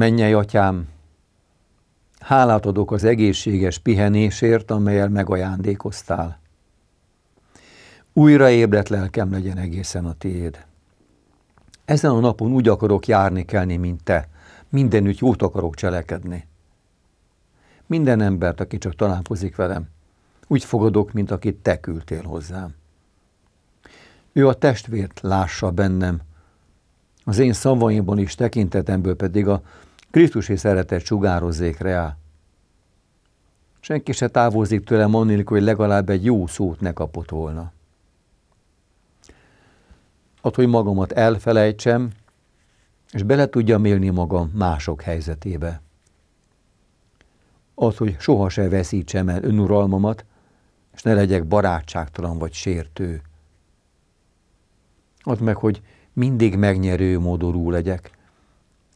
Mennyei atyám, hálát adok az egészséges pihenésért, amelyel megajándékoztál. Újra ébredt lelkem legyen egészen a tiéd. Ezen a napon úgy akarok járni kelni, mint te. Mindenütt jót akarok cselekedni. Minden embert, aki csak találkozik velem, úgy fogadok, mint akit te küldtél hozzám. Ő a testvért lássa bennem, az én szavaimban is tekintetemből pedig a Krisztusi szeretet sugározzék rá. Senki se távozik tőlem annélkül, hogy legalább egy jó szót ne kapott volna. Ott, hogy magamat elfelejtsem, és bele tudjam élni magam mások helyzetébe. Az, hogy soha se veszítsem el önuralmamat, és ne legyek barátságtalan vagy sértő. Az, meg, hogy mindig megnyerő módorú legyek,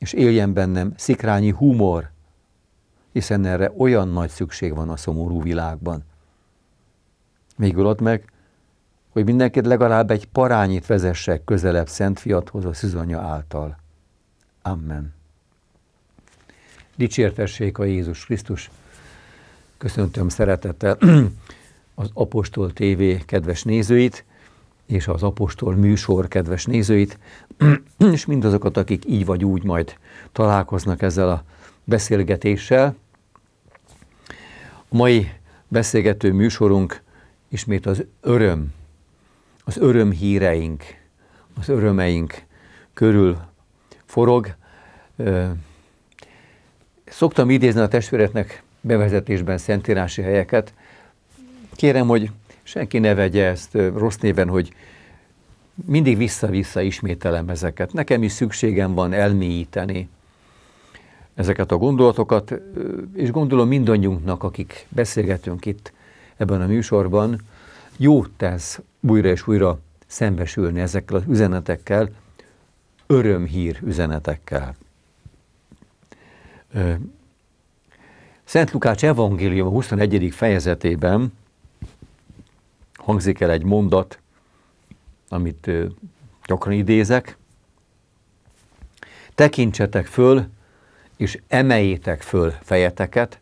és éljen bennem szikrányi humor, hiszen erre olyan nagy szükség van a szomorú világban. Végül ott meg, hogy mindenkit legalább egy parányit vezessek közelebb Szent Fiathoz a szüzanya által. Amen. Dicsértessék a Jézus Krisztus! Köszöntöm szeretettel az Apostol TV kedves nézőit! és az apostol műsor kedves nézőit, és mindazokat, akik így vagy úgy majd találkoznak ezzel a beszélgetéssel. A mai beszélgető műsorunk ismét az öröm, az öröm híreink, az örömeink körül forog. Szoktam idézni a testvéretnek bevezetésben szentírási helyeket. Kérem, hogy senki ne vegye ezt rossz néven, hogy mindig vissza-vissza ismételem ezeket. Nekem is szükségem van elmélyíteni ezeket a gondolatokat, és gondolom mindannyiunknak, akik beszélgetünk itt ebben a műsorban, jót tesz újra és újra szembesülni ezekkel az üzenetekkel, örömhír üzenetekkel. Szent Lukács evangélium a 21. fejezetében hangzik el egy mondat, amit gyakran idézek. Tekintsetek föl, és emeljétek föl fejeteket,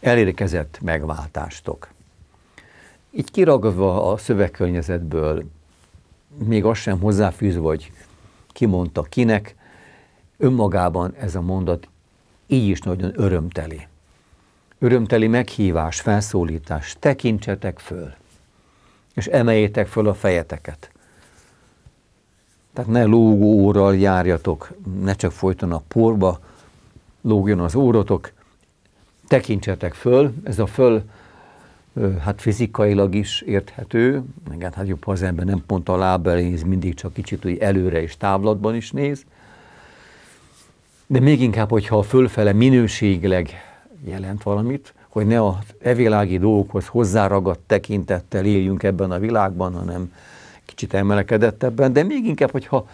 elérkezett megváltástok. Így kiragadva a szövegkörnyezetből, még azt sem hozzáfűz, hogy kimondta kinek, önmagában ez a mondat így is nagyon örömteli. Örömteli meghívás, felszólítás, tekintsetek föl és emeljétek föl a fejeteket. Tehát ne lógó órral járjatok, ne csak folyton a porba lógjon az órotok, tekintsetek föl, ez a föl hát fizikailag is érthető, igen, hát jobb, ha az ember nem pont a láb elé néz, mindig csak kicsit úgy előre és távlatban is néz, de még inkább, hogyha a fölfele minőségleg jelent valamit, hogy ne a evilági dolgokhoz hozzáragadt tekintettel éljünk ebben a világban, hanem kicsit emelkedett ebben. de még inkább, hogyha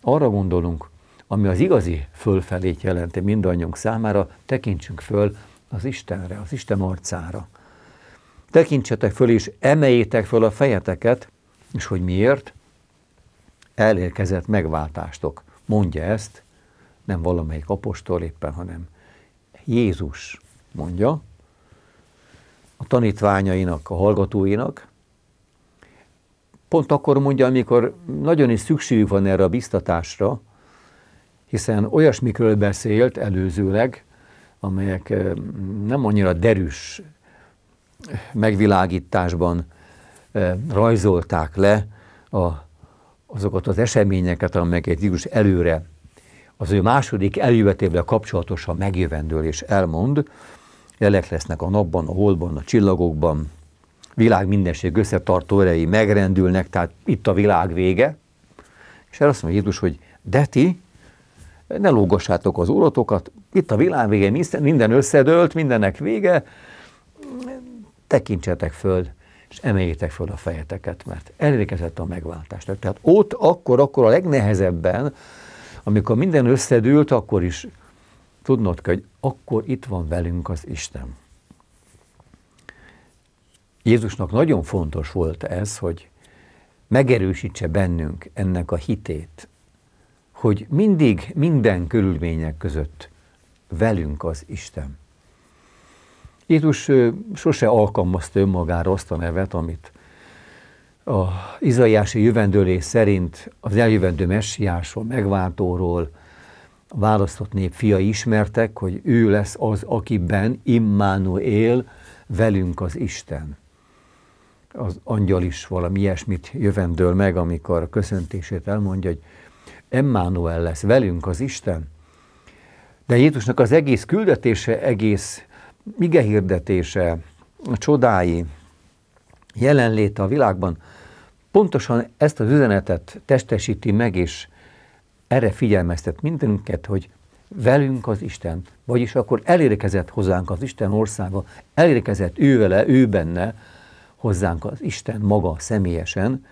arra gondolunk, ami az igazi fölfelét jelenti mindannyiunk számára, tekintsünk föl az Istenre, az Isten arcára. Tekintsetek föl és emeljétek föl a fejeteket, és hogy miért? Elérkezett megváltástok. Mondja ezt nem valamelyik apostol éppen, hanem Jézus mondja, a tanítványainak, a hallgatóinak. Pont akkor mondja, amikor nagyon is szükségük van erre a biztatásra, hiszen olyasmikről beszélt előzőleg, amelyek eh, nem annyira derűs megvilágításban eh, rajzolták le a, azokat az eseményeket, amelyeket Jézus előre az ő második eljövetével kapcsolatosan megjövendől és elmond, jelek lesznek a napban, a holban, a csillagokban, világ mindenség összetartó erei megrendülnek, tehát itt a világ vége. És erre azt mondja Jézus, hogy de ti ne lógassátok az uratokat, itt a világ vége, minden összedőlt, mindennek vége, tekintsetek föl, és emeljétek föl a fejeteket, mert elérkezett a megváltást. Tehát ott akkor, akkor a legnehezebben, amikor minden összedült, akkor is tudnod kell, hogy akkor itt van velünk az Isten. Jézusnak nagyon fontos volt ez, hogy megerősítse bennünk ennek a hitét, hogy mindig, minden körülmények között velünk az Isten. Jézus sose alkalmazta önmagára azt a nevet, amit a izaiási jövendőlés szerint az eljövendő messiásról, megváltóról, a választott nép fia ismertek, hogy ő lesz az, akiben Immanuel velünk az Isten. Az angyal is valami ilyesmit jövendől meg, amikor a köszöntését elmondja, hogy Emmanuel lesz velünk az Isten. De Jézusnak az egész küldetése, egész ige hirdetése, a csodái, jelenléte a világban pontosan ezt az üzenetet testesíti meg és erre figyelmeztet mindenünket, hogy velünk az Isten, vagyis akkor elérkezett hozzánk az Isten országa, elérkezett ő vele, ő benne hozzánk az Isten maga személyesen,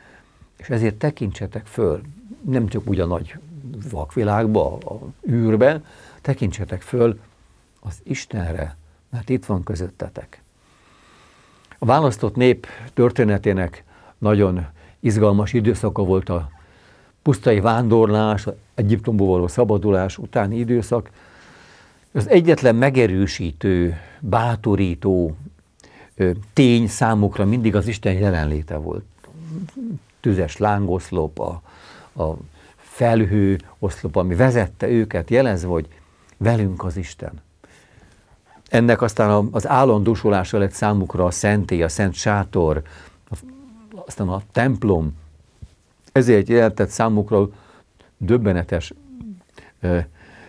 és ezért tekintsetek föl, nem csak úgy a nagy vakvilágba, a űrbe, tekintsetek föl az Istenre, mert itt van közöttetek. A választott nép történetének nagyon izgalmas időszaka volt a pusztai vándorlás, Egyiptomból való szabadulás utáni időszak, az egyetlen megerősítő, bátorító tény számukra mindig az Isten jelenléte volt. Tüzes lángoszlop, a, a felhő oszlop, ami vezette őket, jelez, hogy velünk az Isten. Ennek aztán az állandósulása lett számukra a szentély, a szent sátor, aztán a templom, ezért jelentett számukra döbbenetes ö,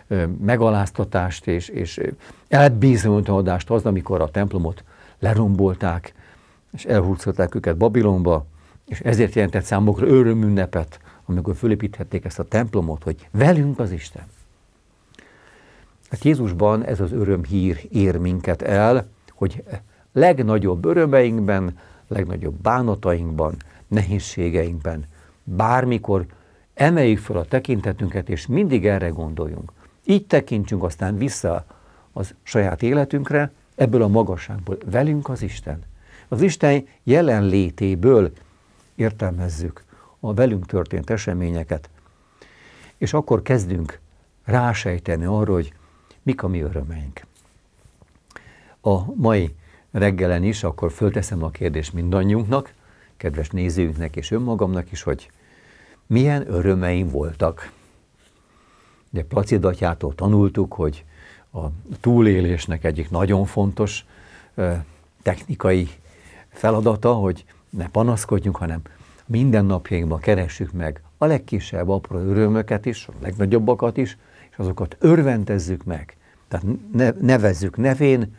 ö, megaláztatást és, és elbizonytalanodást az, amikor a templomot lerombolták, és elhúzhatták őket Babilonba, és ezért jelentett számukra örömünnepet, amikor fölépíthették ezt a templomot, hogy velünk az Isten. Hát Jézusban ez az örömhír ér minket el, hogy legnagyobb örömeinkben, legnagyobb bánatainkban, nehézségeinkben bármikor emeljük fel a tekintetünket, és mindig erre gondoljunk. Így tekintsünk aztán vissza az saját életünkre, ebből a magasságból. Velünk az Isten. Az Isten jelenlétéből értelmezzük a velünk történt eseményeket, és akkor kezdünk rásejteni arra, hogy mik a mi örömeink. A mai reggelen is akkor fölteszem a kérdést mindannyiunknak, kedves nézőinknek és önmagamnak is, hogy milyen örömeim voltak. Ugye Placid atyától tanultuk, hogy a túlélésnek egyik nagyon fontos technikai feladata, hogy ne panaszkodjunk, hanem minden napjainkban keressük meg a legkisebb apró örömöket is, a legnagyobbakat is, és azokat örvendezzük meg. Tehát nevezzük nevén,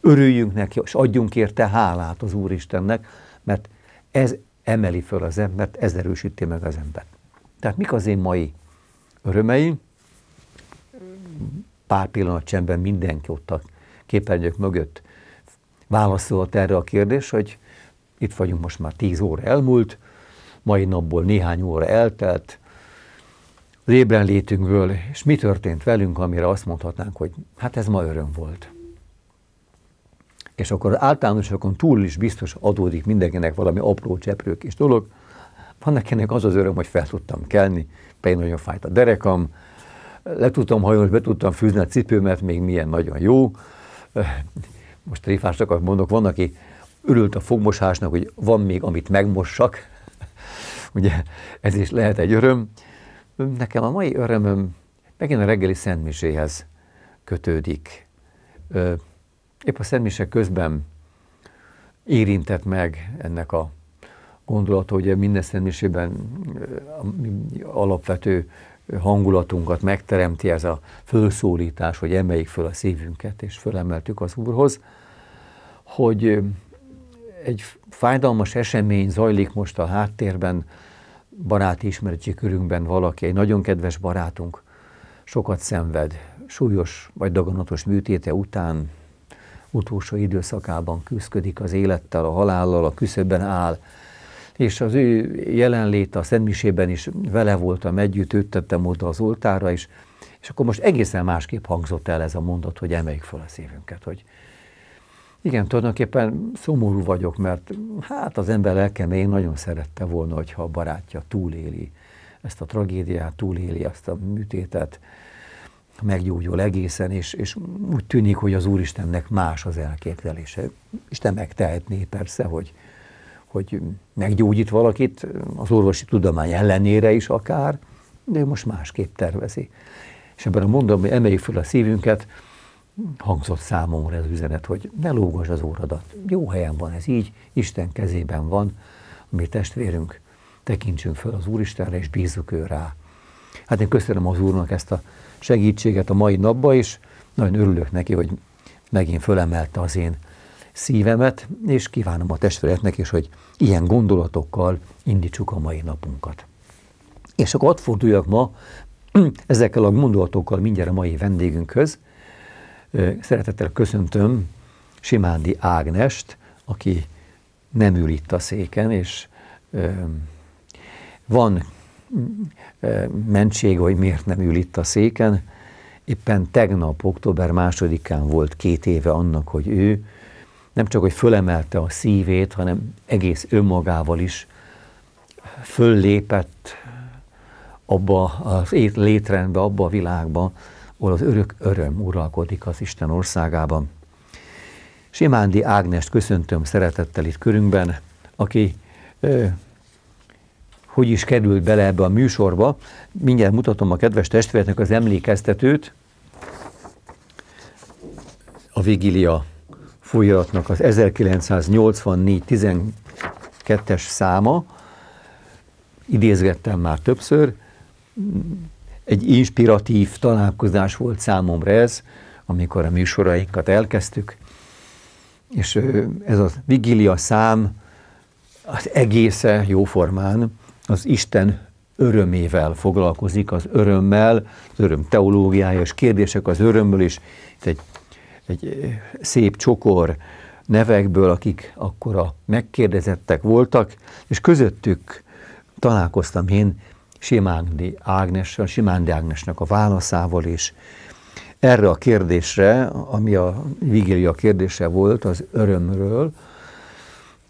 örüljünk neki, és adjunk érte hálát az Úristennek, mert ez emeli föl az embert, ez erősíti meg az embert. Tehát mik az én mai örömeim? Pár pillanat csendben mindenki ott a képernyők mögött válaszolt erre a kérdés, hogy itt vagyunk most már 10 óra elmúlt, mai napból néhány óra eltelt, az ébren létünkből, és mi történt velünk, amire azt mondhatnánk, hogy hát ez ma öröm volt és akkor általánosokon túl is biztos adódik mindenkinek valami apró cseprők és dolog. Van nekinek az az öröm, hogy fel tudtam kelni, pedig nagyon fájt a derekam, le tudtam hajolni, be tudtam fűzni a cipőmet, még milyen nagyon jó. Most tréfásnak mondok, van, aki örült a fogmosásnak, hogy van még, amit megmossak. Ugye ez is lehet egy öröm. Nekem a mai örömöm megint a reggeli szentmiséhez kötődik épp a szentmise közben érintett meg ennek a gondolata, hogy minden szentmisében alapvető hangulatunkat megteremti ez a fölszólítás, hogy emeljük föl a szívünket, és fölemeltük az Úrhoz, hogy egy fájdalmas esemény zajlik most a háttérben, baráti ismeretsi körünkben valaki, egy nagyon kedves barátunk, sokat szenved, súlyos vagy daganatos műtéte után utolsó időszakában küzdik az élettel, a halállal, a küszöbben áll, és az ő jelenléte a Szentmisében is vele voltam együtt, őt tettem oda az oltára is, és akkor most egészen másképp hangzott el ez a mondat, hogy emeljük fel a szívünket, hogy igen, tulajdonképpen szomorú vagyok, mert hát az ember én nagyon szerette volna, hogyha a barátja túléli ezt a tragédiát, túléli ezt a műtétet, meggyógyul egészen, és, és úgy tűnik, hogy az Úristennek más az elképzelése. Isten megtehetné persze, hogy, hogy meggyógyít valakit, az orvosi tudomány ellenére is akár, de ő most másképp tervezi. És ebben a mondom, hogy emeljük fel a szívünket, hangzott számomra ez üzenet, hogy ne lógass az óradat. Jó helyen van ez így, Isten kezében van, mi testvérünk, tekintsünk fel az Úristenre, és bízzuk ő rá. Hát én köszönöm az Úrnak ezt a segítséget a mai napba, is nagyon örülök neki, hogy megint fölemelte az én szívemet, és kívánom a testvéreknek is, hogy ilyen gondolatokkal indítsuk a mai napunkat. És akkor ott forduljak ma ezekkel a gondolatokkal mindjárt a mai vendégünkhöz. Szeretettel köszöntöm Simándi Ágnest, aki nem ül itt a széken, és van mentség, hogy miért nem ül itt a széken. Éppen tegnap, október másodikán volt két éve annak, hogy ő nem csak, hogy fölemelte a szívét, hanem egész önmagával is föllépett abba az létrendbe, abba a világba, ahol az örök öröm uralkodik az Isten országában. Simándi Ágnest köszöntöm szeretettel itt körünkben, aki hogy is került bele ebbe a műsorba. Mindjárt mutatom a kedves testvérnek az emlékeztetőt. A Vigília folyóiratnak az 1984-12-es száma, idézgettem már többször, egy inspiratív találkozás volt számomra ez, amikor a műsorainkat elkezdtük, és ez a vigília szám az egésze jóformán az Isten örömével foglalkozik, az örömmel, az öröm teológiája, és kérdések az örömből is. Itt egy, egy szép csokor nevekből, akik akkor a megkérdezettek voltak, és közöttük találkoztam én Simándi Ágnessel, Simándi Ágnesnek a válaszával is. Erre a kérdésre, ami a vigília kérdése volt az örömről,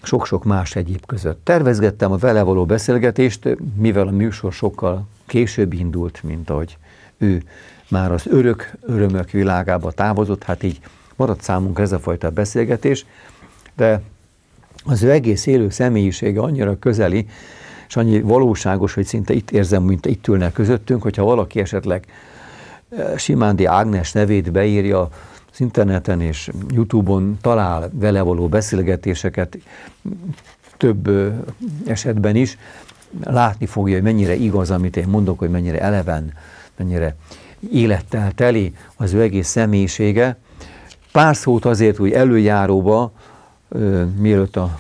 sok-sok más egyéb között. Tervezgettem a vele való beszélgetést, mivel a műsor sokkal később indult, mint ahogy ő már az örök örömök világába távozott, hát így maradt számunkra ez a fajta beszélgetés, de az ő egész élő személyisége annyira közeli, és annyi valóságos, hogy szinte itt érzem, mint itt ülne közöttünk, hogyha valaki esetleg eh, Simándi Ágnes nevét beírja az interneten és Youtube-on talál vele való beszélgetéseket, több esetben is látni fogja, hogy mennyire igaz, amit én mondok, hogy mennyire eleven, mennyire élettel teli az ő egész személyisége. Pár szót azért, hogy előjáróba, mielőtt a,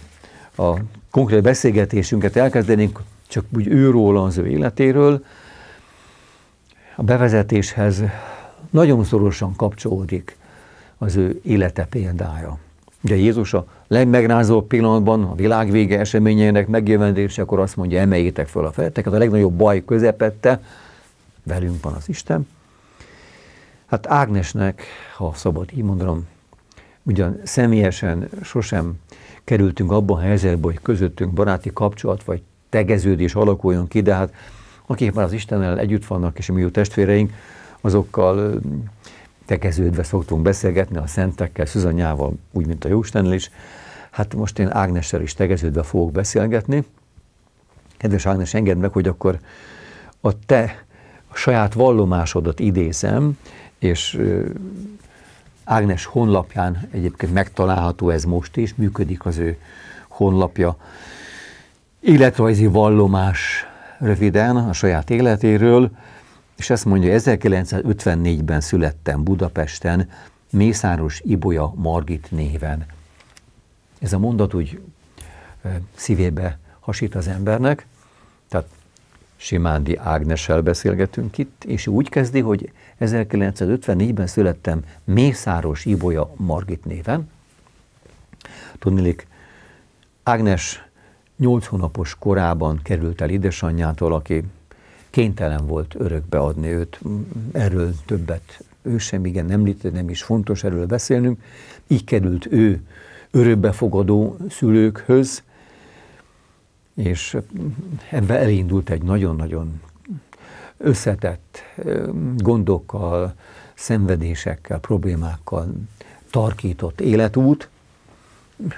a konkrét beszélgetésünket elkezdenénk, csak úgy őról az ő életéről, a bevezetéshez nagyon szorosan kapcsolódik az ő élete példája. Ugye Jézus a legmegrázóbb pillanatban, a világvége eseményeinek eseményeinek megjelenésekor azt mondja, emeljétek föl a fejeteket, a legnagyobb baj közepette, velünk van az Isten. Hát Ágnesnek, ha szabad így mondanom, ugyan személyesen sosem kerültünk abban a helyzetben, hogy közöttünk baráti kapcsolat vagy tegeződés alakuljon ki, de hát akik már az Istennel együtt vannak, és mi jó testvéreink, azokkal tekeződve szoktunk beszélgetni a szentekkel, Szüzanyával, úgy, mint a Jóstennel is. Hát most én Ágnessel is tegeződve fogok beszélgetni. Kedves Ágnes, engedd meg, hogy akkor a te a saját vallomásodat idézem, és Ágnes honlapján egyébként megtalálható ez most is, működik az ő honlapja. Életrajzi vallomás röviden a saját életéről, és azt mondja, 1954-ben születtem Budapesten, Mészáros Ibolya Margit néven. Ez a mondat úgy szívébe hasít az embernek, tehát Simándi Ágnessel beszélgetünk itt, és úgy kezdi, hogy 1954-ben születtem Mészáros Ibolya Margit néven. Tudnilik, Ágnes 8 hónapos korában került el édesanyjától, aki kénytelen volt örökbe adni őt. Erről többet ő sem igen nem, nem is fontos erről beszélnünk. Így került ő örökbefogadó szülőkhöz, és ebbe elindult egy nagyon-nagyon összetett gondokkal, szenvedésekkel, problémákkal tarkított életút,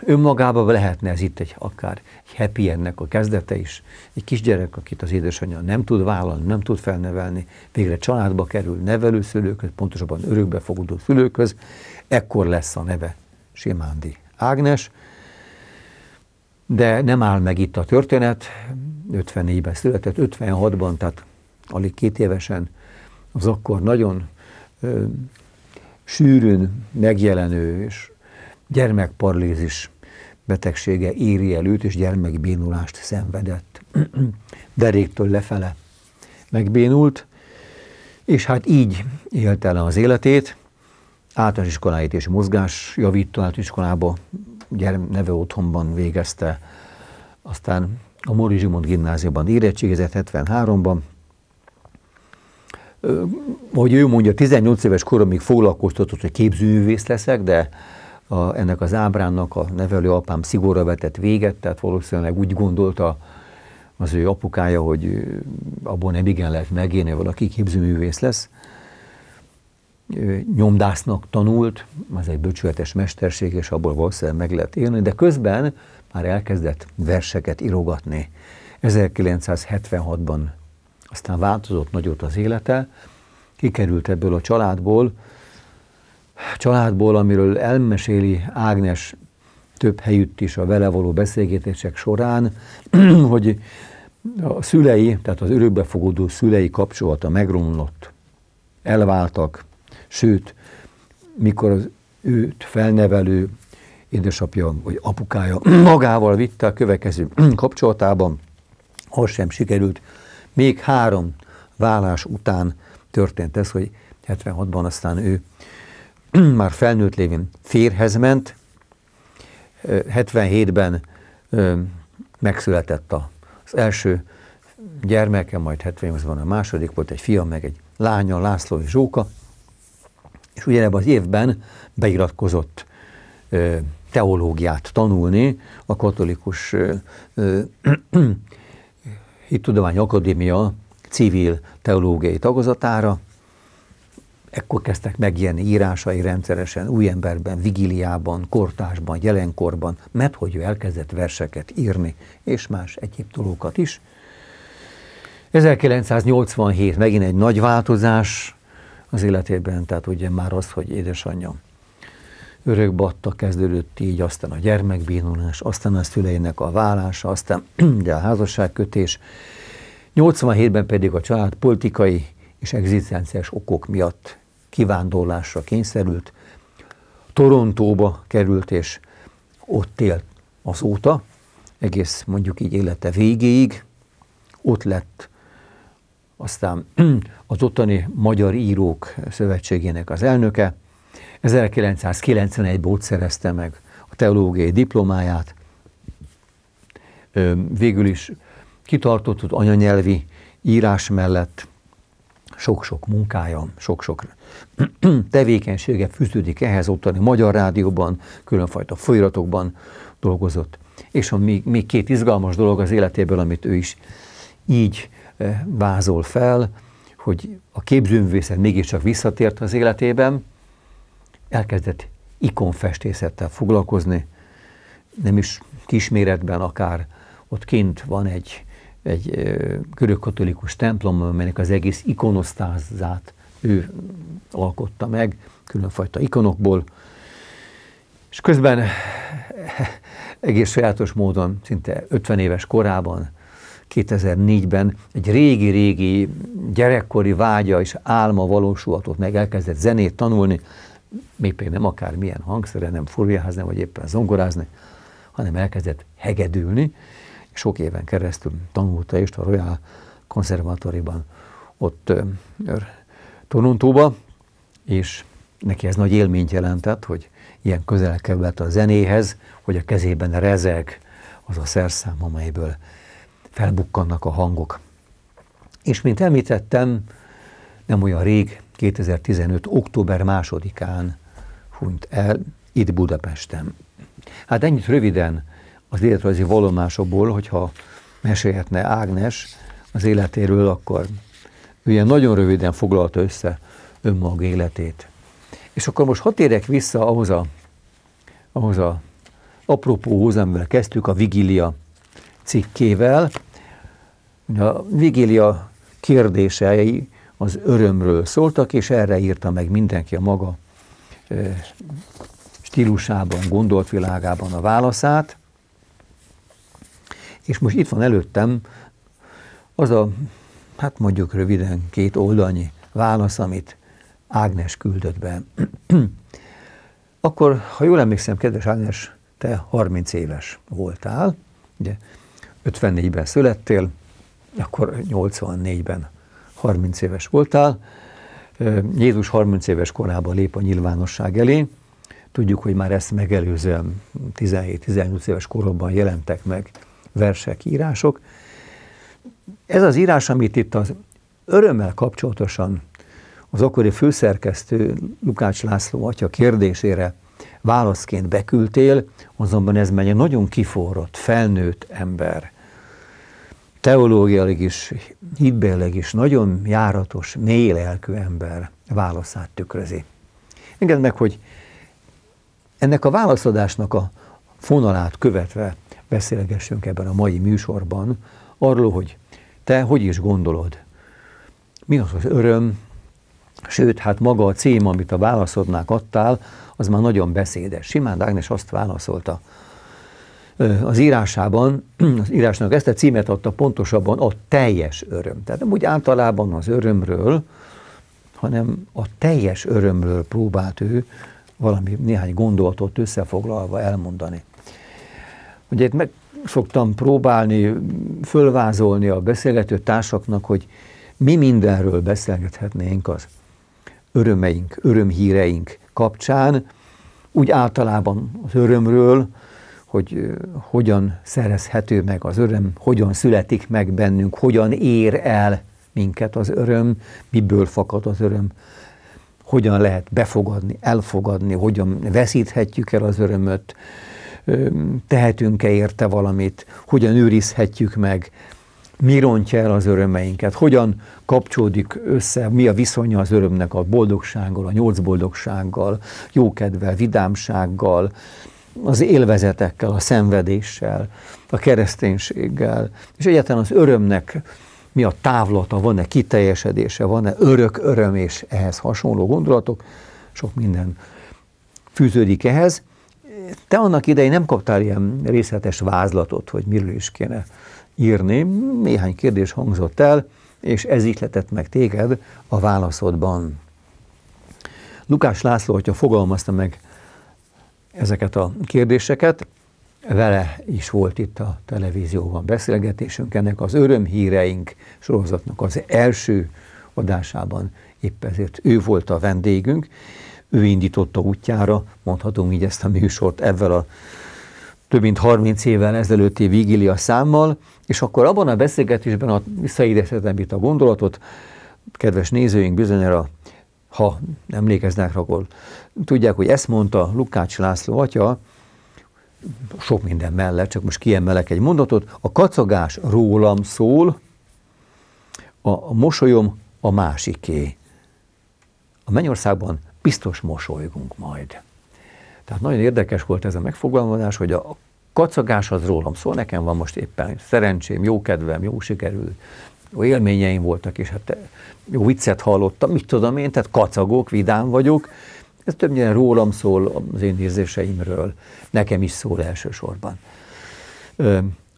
önmagában lehetne ez itt egy akár egy happy ennek a kezdete is. Egy kisgyerek, akit az édesanyja nem tud vállalni, nem tud felnevelni, végre családba kerül, nevelőszülőköz, pontosabban örökbefogadó szülőköz, ekkor lesz a neve Simándi Ágnes, de nem áll meg itt a történet, 54-ben született, 56-ban, tehát alig két évesen, az akkor nagyon ö, sűrűn megjelenő és gyermekparalízis betegsége éri el őt, és gyermekbénulást szenvedett. Deréktől lefele megbénult, és hát így élt el az életét, általános iskoláit és mozgás javító általános iskolába, gyerm- neve otthonban végezte, aztán a Mori Zsigmond gimnáziumban érettségezett 73-ban, hogy ő mondja, 18 éves koromig foglalkoztatott, hogy képzőművész leszek, de a, ennek az ábrának a apám szigorra vetett véget, tehát valószínűleg úgy gondolta az ő apukája, hogy abból nem igen lehet megélni, valaki képzőművész lesz. Nyomdásznak tanult, az egy böcsületes mesterség, és abból valószínűleg meg lehet élni, de közben már elkezdett verseket irogatni. 1976-ban aztán változott nagyot az élete, kikerült ebből a családból, családból, amiről elmeséli Ágnes több helyütt is a vele való beszélgetések során, hogy a szülei, tehát az örökbefogadó szülei kapcsolata megromlott, elváltak, sőt, mikor az őt felnevelő édesapja vagy apukája magával vitte a következő kapcsolatában, az sem sikerült. Még három vállás után történt ez, hogy 76-ban aztán ő már felnőtt lévén férhez ment, 77-ben megszületett az első gyermeke, majd 78-ban a második volt, egy fia, meg egy lánya, László és Zsóka, és ugyanebben az évben beiratkozott teológiát tanulni a katolikus hittudományi akadémia civil teológiai tagozatára, Ekkor kezdtek megjelenni írásai rendszeresen, új emberben, vigiliában, kortásban, jelenkorban, mert hogy ő elkezdett verseket írni, és más egyéb dolgokat is. 1987 megint egy nagy változás az életében, tehát ugye már az, hogy édesanyja örökbatta kezdődött így, aztán a gyermekbénulás, aztán a szüleinek a válása, aztán ugye a házasságkötés. 87-ben pedig a család politikai és egzisztenciás okok miatt kivándorlásra kényszerült, Torontóba került, és ott élt azóta, egész mondjuk így élete végéig, ott lett aztán az ottani Magyar Írók Szövetségének az elnöke. 1991-ben ott szerezte meg a teológiai diplomáját. Végül is kitartott az anyanyelvi írás mellett, sok-sok munkája, sok-sok tevékenysége fűződik ehhez ottani Magyar Rádióban, különfajta folyaratokban dolgozott. És a még, még két izgalmas dolog az életéből, amit ő is így eh, vázol fel, hogy a képzőművészet mégiscsak visszatért az életében, elkezdett ikonfestészettel foglalkozni, nem is kisméretben, akár ott kint van egy egy körökkatolikus templom, amelynek az egész ikonosztázát ő alkotta meg, különfajta ikonokból, és közben egész sajátos módon, szinte 50 éves korában, 2004-ben egy régi-régi gyerekkori vágya és álma valósulhatott meg, elkezdett zenét tanulni, mégpedig nem akármilyen hangszere, nem furjáházni, vagy éppen zongorázni, hanem elkezdett hegedülni, sok éven keresztül tanulta és a Royal Konzervatóriban ott Torontóba, és neki ez nagy élményt jelentett, hogy ilyen közel került a zenéhez, hogy a kezében rezeg az a szerszám, amelyből felbukkannak a hangok. És mint említettem, nem olyan rég, 2015. október másodikán hunyt el itt Budapesten. Hát ennyit röviden az életrajzi vallomásokból, hogyha mesélhetne Ágnes az életéről, akkor ilyen nagyon röviden foglalta össze önmag életét. És akkor most hat érek vissza ahhoz a, ahhoz a apropóhoz, amivel kezdtük, a vigília cikkével. A vigília kérdései az örömről szóltak, és erre írta meg mindenki a maga eh, stílusában, gondolt világában a válaszát. És most itt van előttem az a, hát mondjuk röviden két oldalnyi válasz, amit Ágnes küldött be. Akkor, ha jól emlékszem, kedves Ágnes, te 30 éves voltál, ugye 54-ben születtél, akkor 84-ben 30 éves voltál. Jézus 30 éves korában lép a nyilvánosság elé. Tudjuk, hogy már ezt megelőzően 17-18 éves korokban jelentek meg versek, írások. Ez az írás, amit itt az örömmel kapcsolatosan az akkori főszerkesztő Lukács László atya kérdésére válaszként beküldtél, azonban ez egy nagyon kiforrott, felnőtt ember. Teológiailag is, hitbéleg is nagyon járatos, mély lelkű ember válaszát tükrözi. Engedd meg, hogy ennek a válaszadásnak a fonalát követve beszélgessünk ebben a mai műsorban arról, hogy te hogy is gondolod, mi az az öröm, sőt, hát maga a cím, amit a válaszodnák adtál, az már nagyon beszédes. Simán Dágnes azt válaszolta az írásában, az írásnak ezt a címet adta pontosabban a teljes öröm. Tehát nem úgy általában az örömről, hanem a teljes örömről próbált ő valami néhány gondolatot összefoglalva elmondani. Ugye itt meg szoktam próbálni fölvázolni a beszélgető társaknak, hogy mi mindenről beszélgethetnénk az örömeink, örömhíreink kapcsán, úgy általában az örömről, hogy hogyan szerezhető meg az öröm, hogyan születik meg bennünk, hogyan ér el minket az öröm, miből fakad az öröm, hogyan lehet befogadni, elfogadni, hogyan veszíthetjük el az örömöt, tehetünk-e érte valamit, hogyan őrizhetjük meg, mi rontja el az örömeinket, hogyan kapcsolódik össze, mi a viszonya az örömnek a boldogsággal, a nyolc boldogsággal, jókedvel, vidámsággal, az élvezetekkel, a szenvedéssel, a kereszténységgel, és egyáltalán az örömnek mi a távlata, van-e kiteljesedése, van-e örök öröm és ehhez hasonló gondolatok, sok minden fűződik ehhez, te annak idején nem kaptál ilyen részletes vázlatot, hogy miről is kéne írni. Néhány kérdés hangzott el, és ez ihletett meg téged a válaszodban. Lukás László, hogyha fogalmazta meg ezeket a kérdéseket, vele is volt itt a televízióban beszélgetésünk, ennek az Örömhíreink sorozatnak az első adásában épp ezért ő volt a vendégünk, ő indította útjára, mondhatunk így ezt a műsort ezzel a több mint 30 évvel ezelőtti vigília számmal, és akkor abban a beszélgetésben a, visszaidézhetem itt a gondolatot, kedves nézőink bizonyára, ha emlékeznek, akkor tudják, hogy ezt mondta Lukács László atya, sok minden mellett, csak most kiemelek egy mondatot, a kacagás rólam szól, a mosolyom a másiké. A mennyországban biztos mosolygunk majd. Tehát nagyon érdekes volt ez a megfogalmazás, hogy a kacagás az rólam szól, nekem van most éppen szerencsém, jó kedvem, jó sikerül, jó élményeim voltak, és hát jó viccet hallottam, mit tudom én, tehát kacagok, vidám vagyok, ez többnyire rólam szól az én érzéseimről, nekem is szól elsősorban.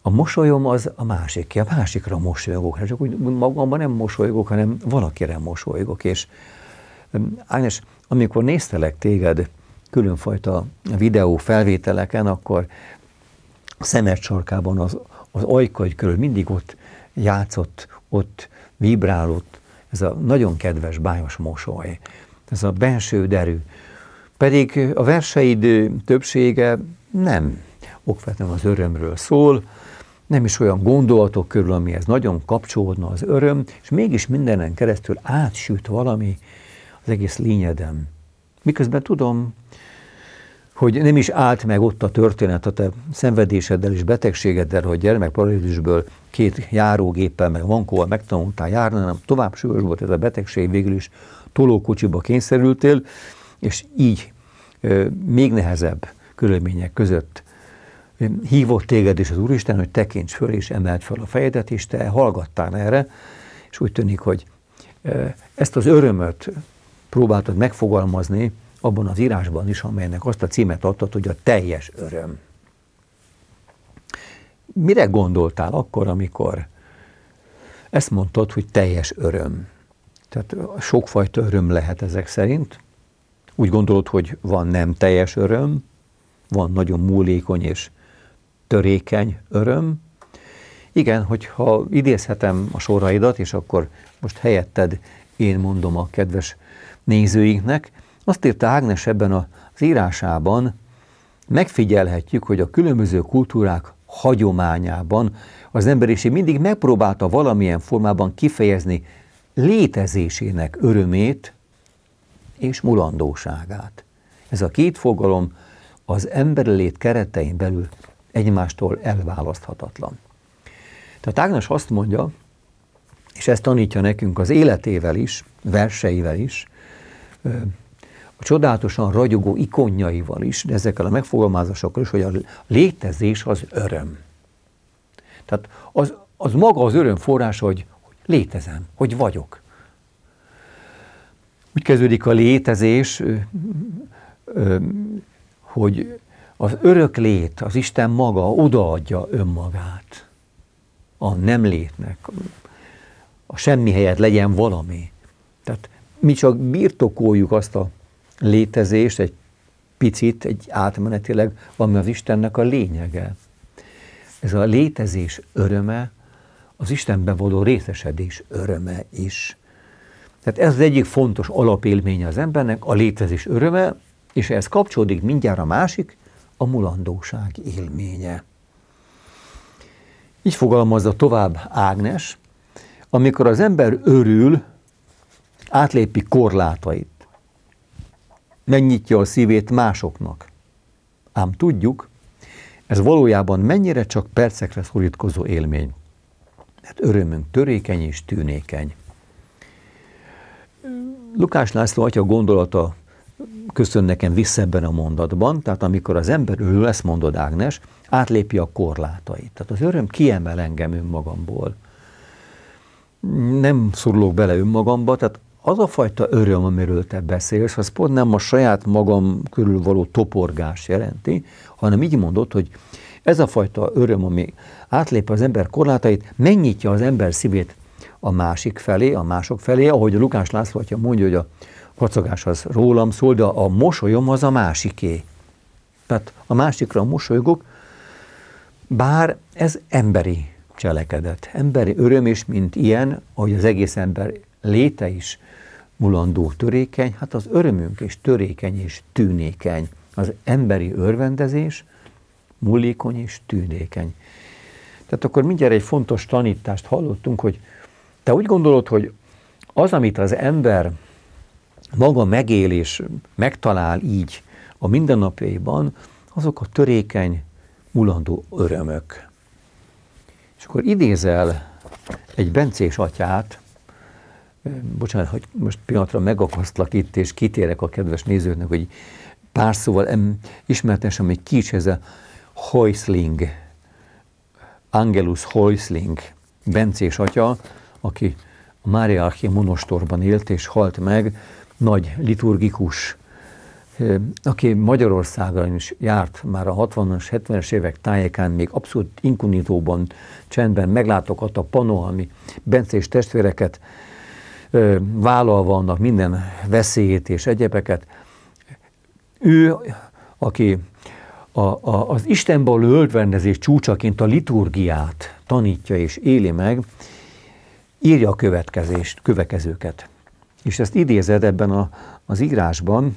A mosolyom az a másik, a másikra mosolyogok, hát csak úgy magamban nem mosolyogok, hanem valakire mosolyogok, és Ágnes, amikor néztelek téged különfajta videó felvételeken, akkor a szemed sarkában az, az ajkaid körül mindig ott játszott, ott vibrálott ez a nagyon kedves, bájos mosoly, ez a belső derű. Pedig a verseid többsége nem okvetlenül az örömről szól, nem is olyan gondolatok körül, amihez nagyon kapcsolódna az öröm, és mégis mindenen keresztül átsüt valami az egész lényedem. Miközben tudom, hogy nem is állt meg ott a történet a te szenvedéseddel és betegségeddel, hogy gyermekparalízisből két járógéppel meg vankóval megtanultál járni, hanem tovább súlyos volt ez a betegség, végül is tolókocsiba kényszerültél, és így még nehezebb körülmények között hívott téged is az Úristen, hogy tekints föl és emeld föl a fejedet, és te hallgattál erre, és úgy tűnik, hogy ezt az örömöt próbáltad megfogalmazni abban az írásban is, amelynek azt a címet adtad, hogy a teljes öröm. Mire gondoltál akkor, amikor ezt mondtad, hogy teljes öröm? Tehát sokfajta öröm lehet ezek szerint. Úgy gondolod, hogy van nem teljes öröm, van nagyon múlékony és törékeny öröm. Igen, hogyha idézhetem a soraidat, és akkor most helyetted én mondom a kedves nézőinknek. Azt írta Ágnes ebben az írásában, megfigyelhetjük, hogy a különböző kultúrák hagyományában az emberiség mindig megpróbálta valamilyen formában kifejezni létezésének örömét és mulandóságát. Ez a két fogalom az emberlét keretein belül egymástól elválaszthatatlan. Tehát Ágnes azt mondja, és ezt tanítja nekünk az életével is, verseivel is, a csodálatosan ragyogó ikonjaival is, de ezekkel a megfogalmazásokkal is, hogy a létezés az öröm. Tehát az, az maga az öröm forrás, hogy, hogy létezem, hogy vagyok. Úgy kezdődik a létezés, hogy az örök lét, az Isten maga odaadja önmagát a nem létnek, a semmi helyett legyen valami. Tehát mi csak birtokoljuk azt a létezést egy picit, egy átmenetileg, ami az Istennek a lényege. Ez a létezés öröme, az Istenben való részesedés öröme is. Tehát ez az egyik fontos alapélménye az embernek, a létezés öröme, és ehhez kapcsolódik mindjárt a másik, a mulandóság élménye. Így fogalmazza tovább Ágnes, amikor az ember örül, átlépi korlátait, megnyitja a szívét másoknak. Ám tudjuk, ez valójában mennyire csak percekre szorítkozó élmény. Mert örömünk törékeny és tűnékeny. Lukács László atya gondolata köszön nekem vissza ebben a mondatban, tehát amikor az ember ő lesz, mondod Ágnes, átlépi a korlátait. Tehát az öröm kiemel engem önmagamból. Nem szorulok bele önmagamba, tehát az a fajta öröm, amiről te beszélsz, az pont nem a saját magam körül való toporgás jelenti, hanem így mondod, hogy ez a fajta öröm, ami átlép az ember korlátait, megnyitja az ember szívét a másik felé, a mások felé, ahogy a Lukás László atya mondja, hogy a kacagás az rólam szól, de a mosolyom az a másiké. Tehát a másikra mosolygok, bár ez emberi cselekedet, emberi öröm, és mint ilyen, ahogy az egész ember léte is mulandó törékeny, hát az örömünk is törékeny és tűnékeny. Az emberi örvendezés mulékony és tűnékeny. Tehát akkor mindjárt egy fontos tanítást hallottunk, hogy te úgy gondolod, hogy az, amit az ember maga megél és megtalál így a mindennapjaiban, azok a törékeny, mulandó örömök. És akkor idézel egy bencés atyát, bocsánat, hogy most pillanatra megakasztlak itt, és kitérek a kedves nézőknek, hogy pár szóval em, ismertesem, hogy kics ez a Heusling, Angelus Heusling, Bencés atya, aki a Máriárki monostorban élt és halt meg, nagy liturgikus, aki Magyarországon is járt már a 60-as, 70-es évek tájékán, még abszolút inkunitóban, csendben meglátogatta a ami Bencés testvéreket, vállalva annak minden veszélyét és egyebeket. Ő, aki a, a, az Istenből öltvendezés csúcsaként a liturgiát tanítja és éli meg, írja a következést, következőket. És ezt idézed ebben a, az írásban,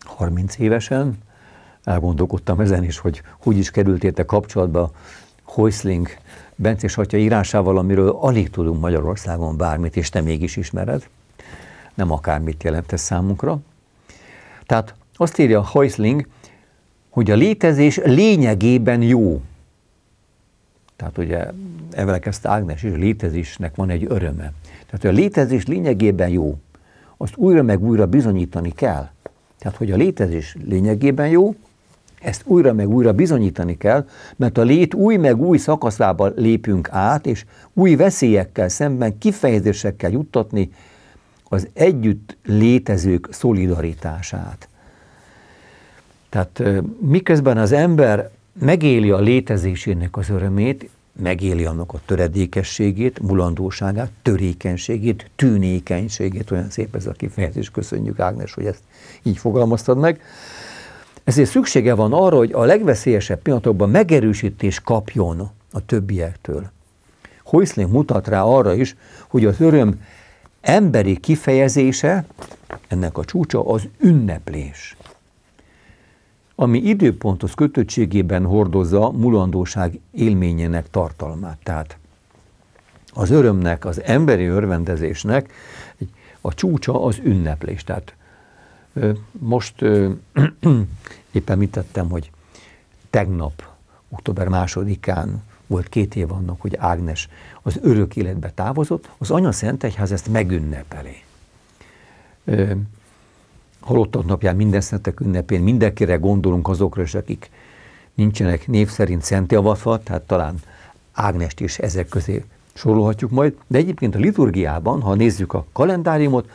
30 évesen, elgondolkodtam ezen is, hogy hogy is kerültél te kapcsolatba Hoisling Bencés atya írásával, amiről alig tudunk Magyarországon bármit, és te mégis ismered, nem akármit jelent ez számunkra. Tehát azt írja Heusling, hogy a létezés lényegében jó. Tehát ugye ezt Ágnes is, a létezésnek van egy öröme. Tehát hogy a létezés lényegében jó. Azt újra meg újra bizonyítani kell. Tehát, hogy a létezés lényegében jó, ezt újra meg újra bizonyítani kell, mert a lét új meg új szakaszába lépünk át, és új veszélyekkel szemben kifejezésekkel juttatni az együtt létezők szolidaritását. Tehát miközben az ember megéli a létezésének az örömét, megéli annak a töredékességét, mulandóságát, törékenységét, tűnékenységét, olyan szép ez a kifejezés, köszönjük Ágnes, hogy ezt így fogalmaztad meg. Ezért szüksége van arra, hogy a legveszélyesebb pillanatokban megerősítés kapjon a többiektől. Hoisling mutat rá arra is, hogy az öröm emberi kifejezése, ennek a csúcsa az ünneplés, ami időponthoz kötöttségében hordozza mulandóság élményének tartalmát. Tehát az örömnek, az emberi örvendezésnek a csúcsa az ünneplés. Tehát most éppen mit tettem, hogy tegnap, október másodikán volt két év annak, hogy Ágnes az örök életbe távozott, az Anya Szent Egyház ezt megünnepeli. Halottak napján minden szentek ünnepén mindenkire gondolunk azokra is, akik nincsenek név szerint szentjavatva, tehát talán Ágnest is ezek közé sorolhatjuk majd, de egyébként a liturgiában, ha nézzük a kalendáriumot,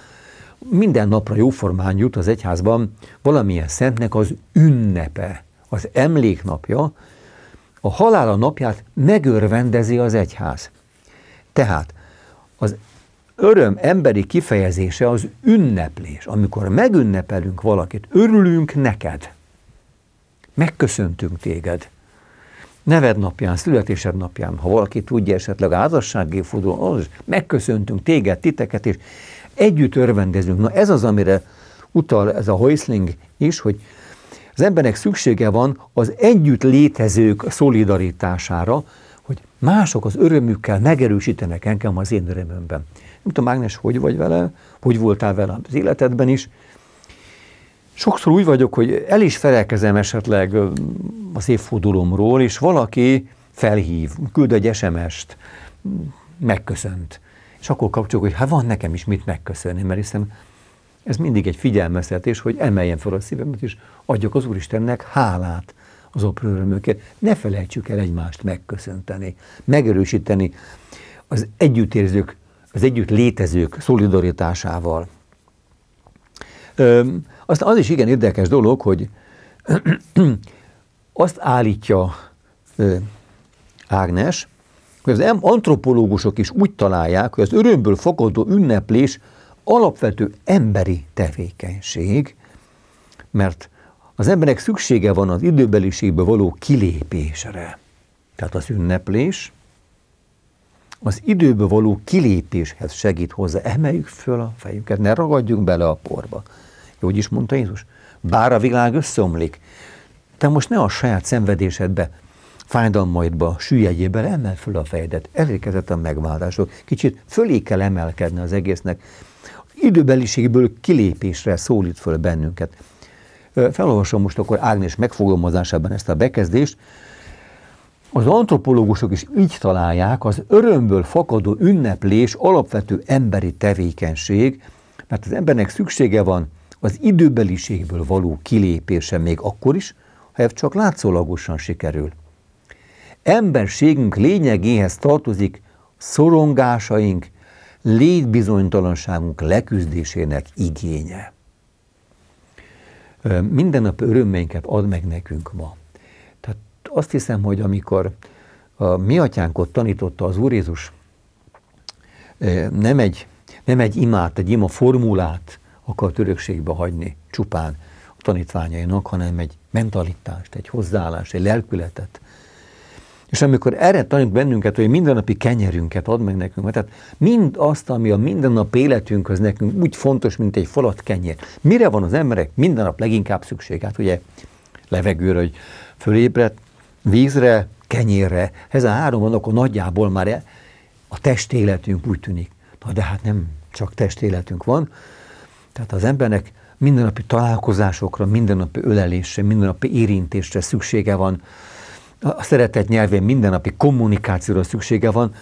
minden napra jóformán jut az egyházban valamilyen szentnek az ünnepe, az emléknapja, a halála napját megörvendezi az egyház. Tehát az öröm emberi kifejezése az ünneplés. Amikor megünnepelünk valakit, örülünk neked, megköszöntünk téged. Neved napján, születésed napján, ha valaki tudja esetleg házassággé fordul, az megköszöntünk téged, titeket, és Együtt örvendezünk. Na ez az, amire utal ez a Heusling is, hogy az embernek szüksége van az együtt létezők szolidaritására, hogy mások az örömükkel megerősítenek engem az én örömömben. Nem tudom, Ágnes, hogy vagy vele, hogy voltál vele az életedben is. Sokszor úgy vagyok, hogy el is felelkezem esetleg az évfordulomról, és valaki felhív, küld egy SMS-t, megköszönt. És akkor kapcsolok, hogy hát van nekem is mit megköszönni, mert hiszem ez mindig egy figyelmeztetés, hogy emeljen fel a szívemet, és adjak az Úristennek hálát az aprőrömökért. Ne felejtsük el egymást megköszönteni, megerősíteni az együttérzők, az együtt létezők szolidaritásával. Azt az is igen érdekes dolog, hogy azt állítja Ágnes, hogy az antropológusok is úgy találják, hogy az örömből fakadó ünneplés alapvető emberi tevékenység, mert az emberek szüksége van az időbeliségbe való kilépésre. Tehát az ünneplés az időbe való kilépéshez segít hozzá. Emeljük föl a fejünket, ne ragadjunk bele a porba. hogy is mondta Jézus. Bár a világ összeomlik, te most ne a saját szenvedésedbe fájdalmaidba, süllyedjél emel föl a fejedet. Elérkezett a megváltások. Kicsit fölé kell emelkedni az egésznek. időbeliségből kilépésre szólít föl bennünket. Felolvasom most akkor Ágnes megfogalmazásában ezt a bekezdést. Az antropológusok is így találják, az örömből fakadó ünneplés alapvető emberi tevékenység, mert az embernek szüksége van az időbeliségből való kilépése még akkor is, ha ez csak látszólagosan sikerül. Emberségünk lényegéhez tartozik szorongásaink, létbizonytalanságunk leküzdésének igénye. Minden nap örömmel ad meg nekünk ma. Tehát azt hiszem, hogy amikor a mi atyánkot tanította az Úr Jézus, nem egy, nem egy imát, egy ima formulát akar örökségbe hagyni csupán a tanítványainak, hanem egy mentalitást, egy hozzáállást, egy lelkületet, és amikor erre tanít bennünket, hogy mindennapi kenyerünket ad meg nekünk, tehát mind azt, ami a életünk az nekünk úgy fontos, mint egy falat kenyér. Mire van az emberek minden nap leginkább szükség? Hát ugye levegőre, hogy fölébred, vízre, kenyérre. Ez a három van, akkor nagyjából már e- a testéletünk úgy tűnik. Na de hát nem csak testéletünk van, tehát az embernek mindennapi találkozásokra, mindennapi ölelésre, mindennapi érintésre szüksége van a szeretet nyelvén mindennapi kommunikációra szüksége van,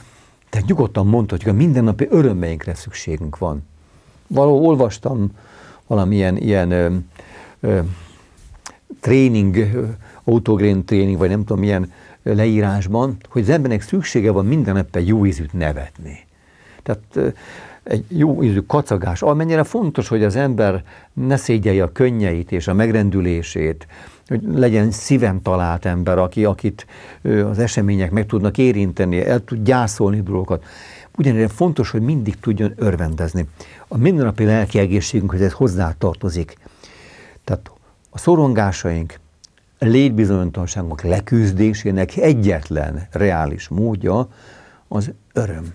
de nyugodtan mondhatjuk, hogy a mindennapi örömeinkre szükségünk van. Való olvastam valamilyen ilyen ö, ö, tréning, autogrén tréning, vagy nem tudom, milyen leírásban, hogy az embernek szüksége van minden nap jó ízűt nevetni. Tehát egy jó ízű kacagás, amennyire fontos, hogy az ember ne szégyelje a könnyeit és a megrendülését, hogy legyen szíven talált ember, aki, akit az események meg tudnak érinteni, el tud gyászolni dolgokat. Ugyanilyen fontos, hogy mindig tudjon örvendezni. A mindennapi lelki hogy ez hozzá tartozik. Tehát a szorongásaink, a létbizonytalanságok leküzdésének egyetlen reális módja az öröm.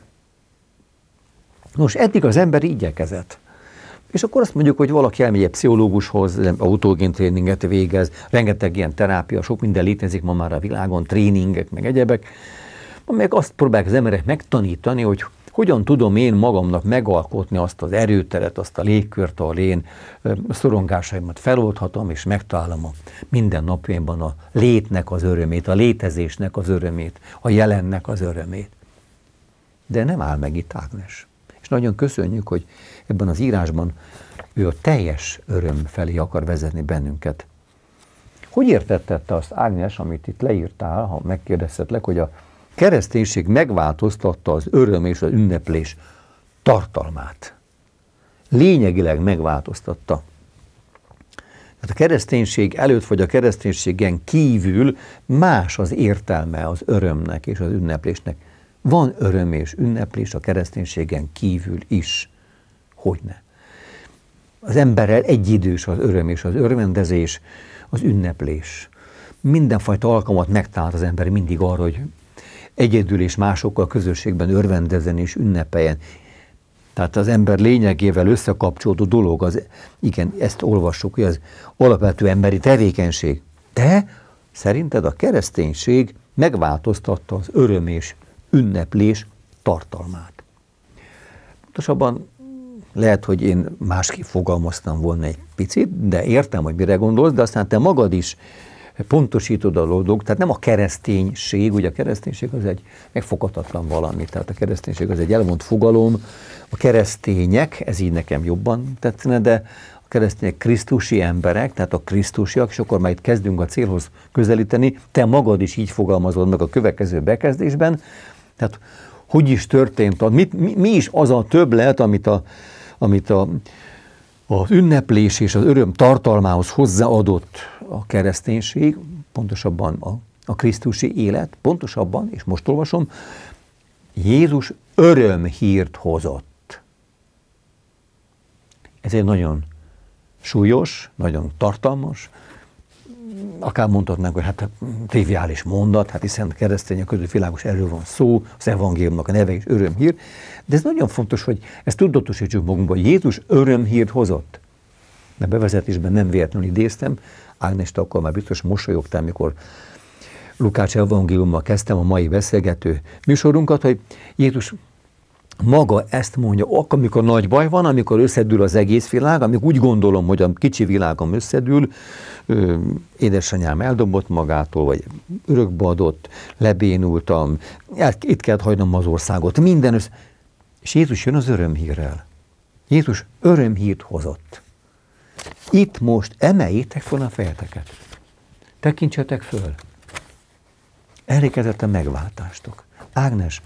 Nos, eddig az ember igyekezett. És akkor azt mondjuk, hogy valaki elmegy egy pszichológushoz, autogén tréninget végez, rengeteg ilyen terápia, sok minden létezik ma már a világon, tréningek, meg egyebek, amelyek azt próbálják az emberek megtanítani, hogy hogyan tudom én magamnak megalkotni azt az erőteret, azt a légkört, ahol én szorongásaimat feloldhatom, és megtalálom a napjában a létnek az örömét, a létezésnek az örömét, a jelennek az örömét. De nem áll meg itt Ágnes. És nagyon köszönjük, hogy ebben az írásban ő a teljes öröm felé akar vezetni bennünket. Hogy értettette azt Ágnes, amit itt leírtál, ha megkérdezhetlek, hogy a kereszténység megváltoztatta az öröm és az ünneplés tartalmát? Lényegileg megváltoztatta. Tehát a kereszténység előtt vagy a kereszténységen kívül más az értelme az örömnek és az ünneplésnek. Van öröm és ünneplés a kereszténységen kívül is. Hogy ne. Az emberrel egyidős az öröm és az örvendezés, az ünneplés. Mindenfajta alkalmat megtalált az ember mindig arra, hogy egyedül és másokkal közösségben örvendezen és ünnepeljen. Tehát az ember lényegével összekapcsolódó dolog, az, igen, ezt olvassuk, hogy az alapvető emberi tevékenység. De szerinted a kereszténység megváltoztatta az öröm és ünneplés tartalmát. Pontosabban lehet, hogy én másképp fogalmaztam volna egy picit, de értem, hogy mire gondolsz, de aztán te magad is pontosítod a dolgok, tehát nem a kereszténység, ugye a kereszténység az egy megfoghatatlan valami, tehát a kereszténység az egy elmond fogalom, a keresztények, ez így nekem jobban tetszene, de a keresztények krisztusi emberek, tehát a krisztusiak, és akkor már itt kezdünk a célhoz közelíteni, te magad is így fogalmazod meg a következő bekezdésben, tehát hogy is történt, mi, mi, mi is az a többlet, amit a amit a, az ünneplés és az öröm tartalmához hozzáadott a kereszténység, pontosabban a, a krisztusi élet, pontosabban, és most olvasom, Jézus öröm hírt hozott. Ez egy nagyon súlyos, nagyon tartalmas, akár mondhatnánk, hogy hát triviális mondat, hát hiszen keresztények között világos erről van szó, az evangéliumnak a neve is örömhír, de ez nagyon fontos, hogy ezt tudatosítsuk magunkban. Jézus örömhírt hozott. De bevezetésben nem véletlenül idéztem, Ágnes, akkor már biztos mosolyogtál, mikor Lukács evangéliummal kezdtem a mai beszélgető műsorunkat, hogy Jézus maga ezt mondja, akkor, amikor nagy baj van, amikor összedül az egész világ, amikor úgy gondolom, hogy a kicsi világom összedül, ö, édesanyám eldobott magától, vagy örökbe adott, lebénultam, itt kell hagynom az országot, minden össze. És Jézus jön az örömhírrel. Jézus örömhírt hozott. Itt most emeljétek fel a fejeteket. Tekintsetek föl. Elékezett a megváltástok. Ágnes,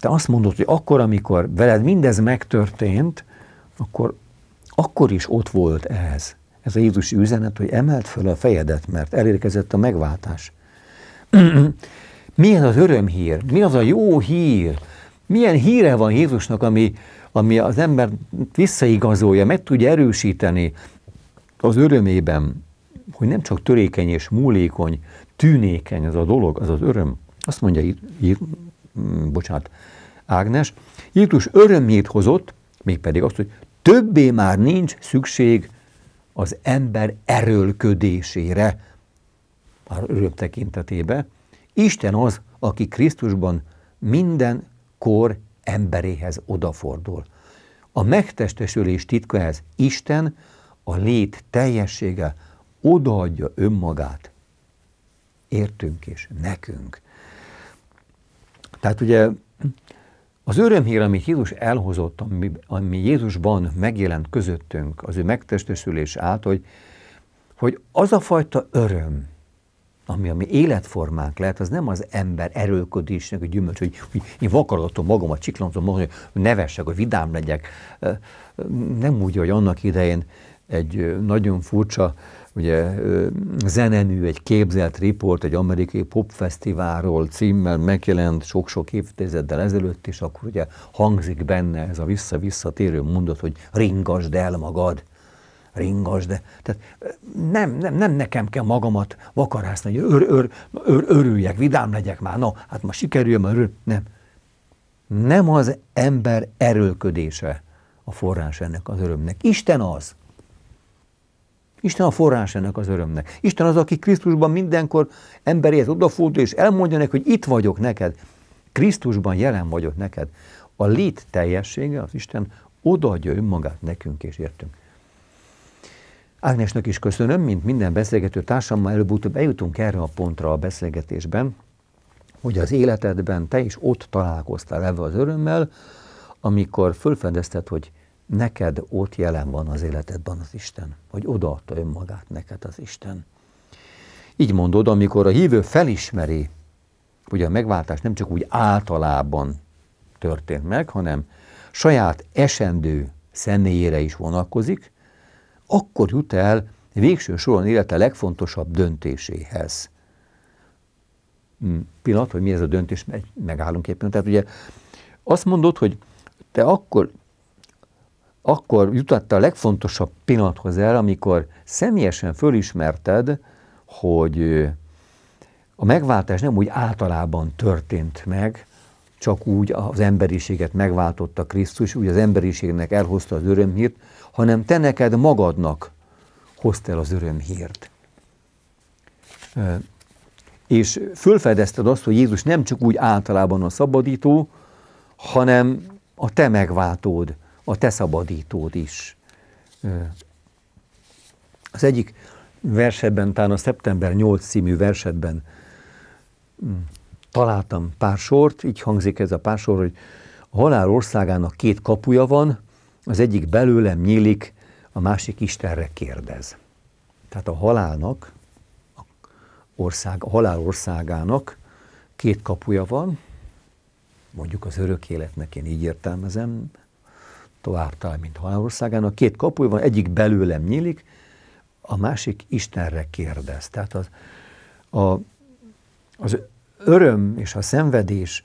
te azt mondod, hogy akkor, amikor veled mindez megtörtént, akkor, akkor is ott volt ez. Ez a Jézus üzenet, hogy emelt föl a fejedet, mert elérkezett a megváltás. Milyen az örömhír? Mi az a jó hír? Milyen híre van Jézusnak, ami, ami az ember visszaigazolja, meg tudja erősíteni az örömében, hogy nem csak törékeny és múlékony, tűnékeny az a dolog, az az öröm. Azt mondja Mm, bocsánat, Ágnes, Jézus örömét hozott, mégpedig azt, hogy többé már nincs szükség az ember erőlködésére, már öröm tekintetébe. Isten az, aki Krisztusban minden kor emberéhez odafordul. A megtestesülés titka ez Isten a lét teljessége odaadja önmagát értünk és nekünk. Tehát ugye az örömhír, amit Jézus elhozott, ami, ami Jézusban megjelent közöttünk, az ő megtestesülés át, hogy, hogy az a fajta öröm, ami a mi életformánk lehet, az nem az ember erőködésnek a gyümölcs, hogy, hogy én magam, a csiklantom magam, hogy nevesek, hogy vidám legyek. Nem úgy, hogy annak idején egy nagyon furcsa ugye zenemű, egy képzelt riport egy amerikai popfesztiválról címmel megjelent sok-sok évtizeddel ezelőtt, és akkor ugye hangzik benne ez a vissza-visszatérő mondat, hogy ringasd el magad, ringasd el. Tehát nem, nem, nem nekem kell magamat vakarászni, hogy ör, ör, ör, örüljek, vidám legyek már, na, hát ma sikerül, mert örül. Nem. Nem az ember erőlködése a forrás ennek az örömnek. Isten az. Isten a forrás ennek az örömnek. Isten az, aki Krisztusban mindenkor emberéhez odafordul, és elmondja neki, hogy itt vagyok neked. Krisztusban jelen vagyok neked. A lét teljessége, az Isten odaadja önmagát nekünk és értünk. Ágnesnek is köszönöm, mint minden beszélgető társammal előbb-utóbb eljutunk erre a pontra a beszélgetésben, hogy az életedben te is ott találkoztál ebben az örömmel, amikor fölfedezted, hogy neked ott jelen van az életedben az Isten, hogy odaadta önmagát neked az Isten. Így mondod, amikor a hívő felismeri, hogy a megváltás nem csak úgy általában történt meg, hanem saját esendő személyére is vonatkozik, akkor jut el végső soron élete legfontosabb döntéséhez. Hmm, pillanat, hogy mi ez a döntés, megállunk éppen. Tehát ugye azt mondod, hogy te akkor akkor jutott a legfontosabb pillanathoz el, amikor személyesen fölismerted, hogy a megváltás nem úgy általában történt meg, csak úgy az emberiséget megváltotta Krisztus, úgy az emberiségnek elhozta az örömhírt, hanem te neked magadnak hoztál az örömhírt. És fölfedezted azt, hogy Jézus nem csak úgy általában a szabadító, hanem a te megváltód, a te szabadítód is. Az egyik versetben, talán a szeptember 8 című versetben mm, találtam pár sort, így hangzik ez a pár sor, hogy a halál országának két kapuja van, az egyik belőlem nyílik, a másik Istenre kérdez. Tehát a halálnak, a, ország, a halál országának két kapuja van, mondjuk az örök életnek, én így értelmezem, Toártal, mint a Két kapuja van, egyik belőlem nyílik, a másik Istenre kérdez. Tehát az, a, az öröm és a szenvedés,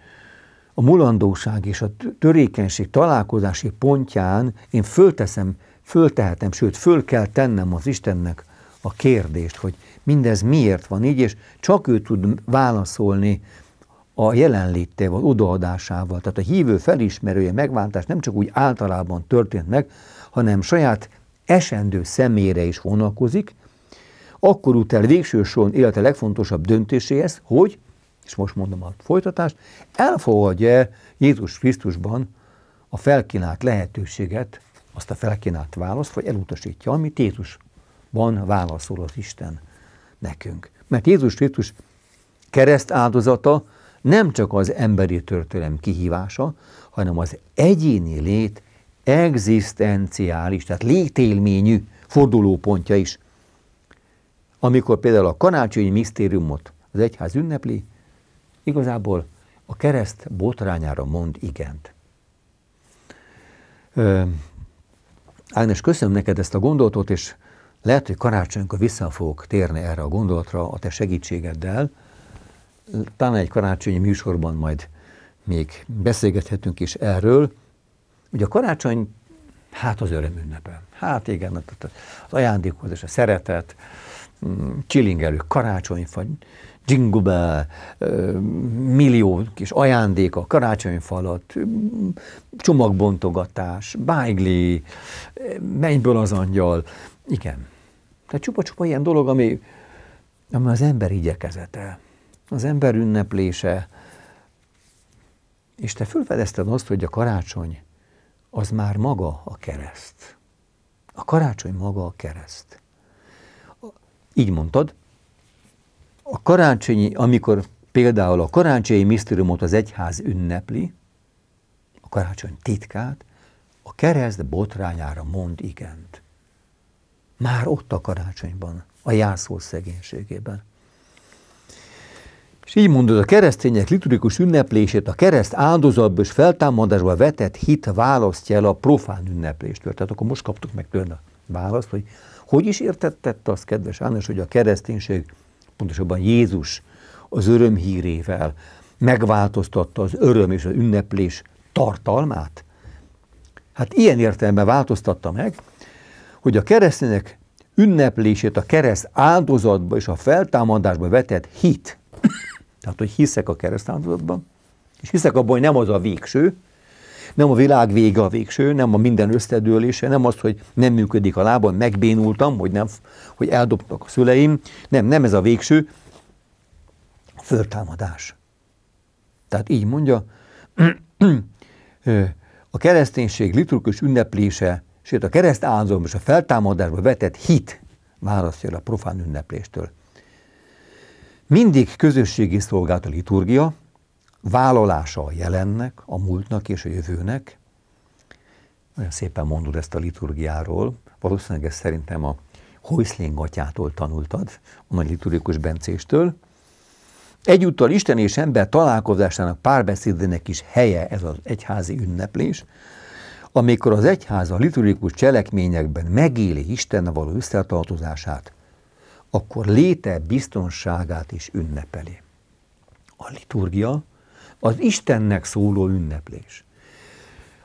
a mulandóság és a törékenység találkozási pontján én fölteszem, föltehetem, sőt, föl kell tennem az Istennek a kérdést, hogy mindez miért van így, és csak ő tud válaszolni a jelenlétével, odaadásával. Tehát a hívő felismerője, megváltás nem csak úgy általában történt meg, hanem saját esendő szemére is vonalkozik, akkor utál végső soron élete legfontosabb döntéséhez, hogy, és most mondom a folytatást, elfogadja Jézus Krisztusban a felkínált lehetőséget, azt a felkínált választ, vagy elutasítja, amit Jézusban válaszol az Isten nekünk. Mert Jézus Krisztus kereszt áldozata nem csak az emberi történelem kihívása, hanem az egyéni lét egzisztenciális, tehát létélményű fordulópontja is. Amikor például a kanácsonyi misztériumot az egyház ünnepli, igazából a kereszt botrányára mond igent. Ö, Ágnes, köszönöm neked ezt a gondolatot, és lehet, hogy karácsonykor vissza fogok térni erre a gondolatra a te segítségeddel, talán egy karácsonyi műsorban majd még beszélgethetünk is erről. Ugye a karácsony, hát az öröm ünnepe. Hát igen, az ajándékozás, a szeretet, mm, csilingelő karácsonyfa, jingle millió kis ajándék a karácsonyfalat, mm, csomagbontogatás, bájgli, mennyből az angyal. Igen. Tehát csupa-csupa ilyen dolog, ami, ami az ember igyekezete az ember ünneplése, és te fölfedezted azt, hogy a karácsony az már maga a kereszt. A karácsony maga a kereszt. Így mondtad, a karácsonyi, amikor például a karácsonyi misztériumot az egyház ünnepli, a karácsony titkát, a kereszt botrányára mond igent. Már ott a karácsonyban, a jászó szegénységében. És így mondod, a keresztények liturgikus ünneplését a kereszt áldozatba és feltámadásba vetett hit választja el a profán ünnepléstől. Tehát akkor most kaptuk meg tőle a választ, hogy hogy is értettette azt, kedves Ános, hogy a kereszténység, pontosabban Jézus az öröm hírével megváltoztatta az öröm és az ünneplés tartalmát? Hát ilyen értelemben változtatta meg, hogy a keresztények ünneplését a kereszt áldozatba és a feltámadásba vetett hit tehát, hogy hiszek a keresztáldozatban, és hiszek abban, hogy nem az a végső, nem a világ vége a végső, nem a minden összedőlése, nem az, hogy nem működik a lábam, megbénultam, hogy, nem, hogy eldobtak a szüleim. Nem, nem ez a végső, a föltámadás. Tehát így mondja, a kereszténység liturgikus ünneplése, sőt a kereszt és a feltámadásba vetett hit választja a profán ünnepléstől. Mindig közösségi szolgált a liturgia, vállalása a jelennek, a múltnak és a jövőnek. Nagyon szépen mondod ezt a liturgiáról, valószínűleg ezt szerintem a Hojszling atyától tanultad, a nagy liturgikus bencéstől. Egyúttal Isten és ember találkozásának párbeszédének is helye ez az egyházi ünneplés, amikor az egyház a liturgikus cselekményekben megéli Isten való összetartozását, akkor léte biztonságát is ünnepeli. A liturgia az Istennek szóló ünneplés.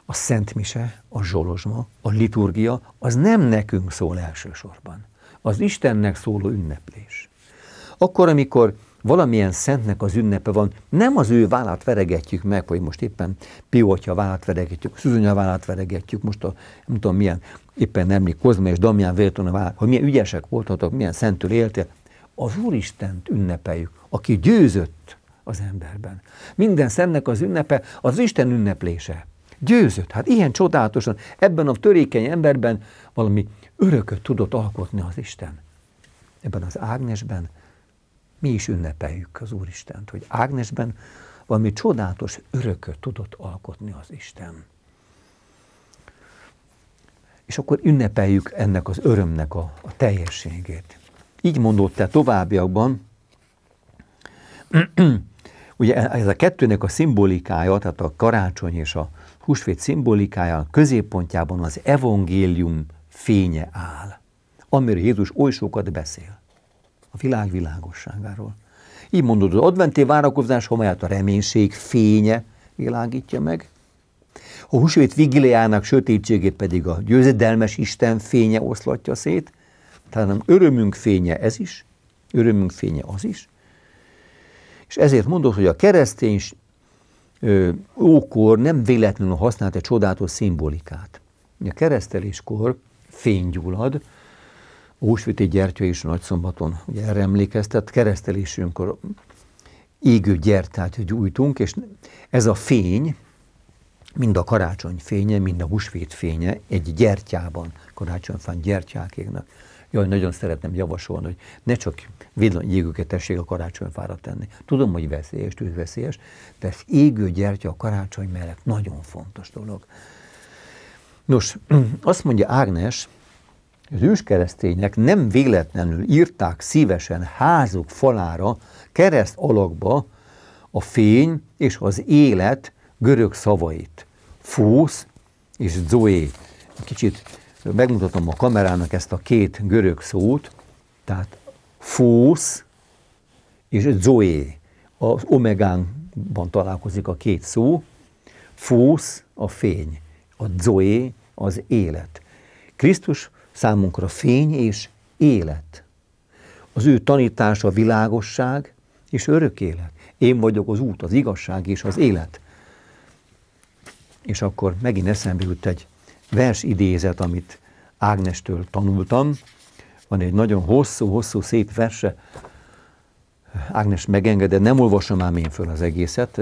A szentmise, a Zsolozsma, a liturgia az nem nekünk szól elsősorban. Az Istennek szóló ünneplés. Akkor, amikor valamilyen szentnek az ünnepe van, nem az ő vállát veregetjük meg, hogy most éppen Piotya vállát veregetjük, Szűzönya vállát veregetjük, most a nem tudom milyen éppen emlék Kozma és Damián vár, hogy milyen ügyesek voltatok, milyen szentül éltél. Az Úristent ünnepeljük, aki győzött az emberben. Minden szennek az ünnepe az Isten ünneplése. Győzött. Hát ilyen csodálatosan ebben a törékeny emberben valami örököt tudott alkotni az Isten. Ebben az Ágnesben mi is ünnepeljük az Úristent, hogy Ágnesben valami csodálatos örököt tudott alkotni az Isten és akkor ünnepeljük ennek az örömnek a, a teljességét. Így mondott te továbbiakban, ugye ez a kettőnek a szimbolikája, tehát a karácsony és a húsvét szimbolikája a középpontjában az evangélium fénye áll, amiről Jézus oly sokat beszél, a világ világosságáról. Így mondod, az adventi várakozás amelyet a reménység fénye világítja meg, a húsvét vigiliának sötétségét pedig a győzedelmes Isten fénye oszlatja szét, tehát nem örömünk fénye ez is, örömünk fénye az is, és ezért mondod, hogy a keresztény ókor nem véletlenül használt egy csodálatos szimbolikát. A kereszteléskor fénygyullad, Ósviti gyertya is nagyszombaton, ugye erre emlékeztet, keresztelésünkkor égő gyertát gyújtunk, és ez a fény, mind a karácsony fénye, mind a husvét fénye egy gyertyában, karácsonyfán gyertyákéknak. Jaj, nagyon szeretném javasolni, hogy ne csak villany jégőket tessék a karácsonyfára tenni. Tudom, hogy veszélyes, tűzveszélyes, de az égő gyertya a karácsony mellett nagyon fontos dolog. Nos, azt mondja Ágnes, az őskeresztények nem véletlenül írták szívesen házuk falára, kereszt alakba a fény és az élet görög szavait. Fósz és Zoé. Kicsit megmutatom a kamerának ezt a két görög szót, tehát Fósz és Zoé. Az omegánban találkozik a két szó. Fósz a fény, a Zoé az élet. Krisztus számunkra fény és élet. Az ő tanítása világosság és örök élet. Én vagyok az út, az igazság és az élet és akkor megint eszembe jut egy vers idézet, amit Ágnestől tanultam. Van egy nagyon hosszú-hosszú szép verse. Ágnes megengedett, nem olvasom ám én föl az egészet.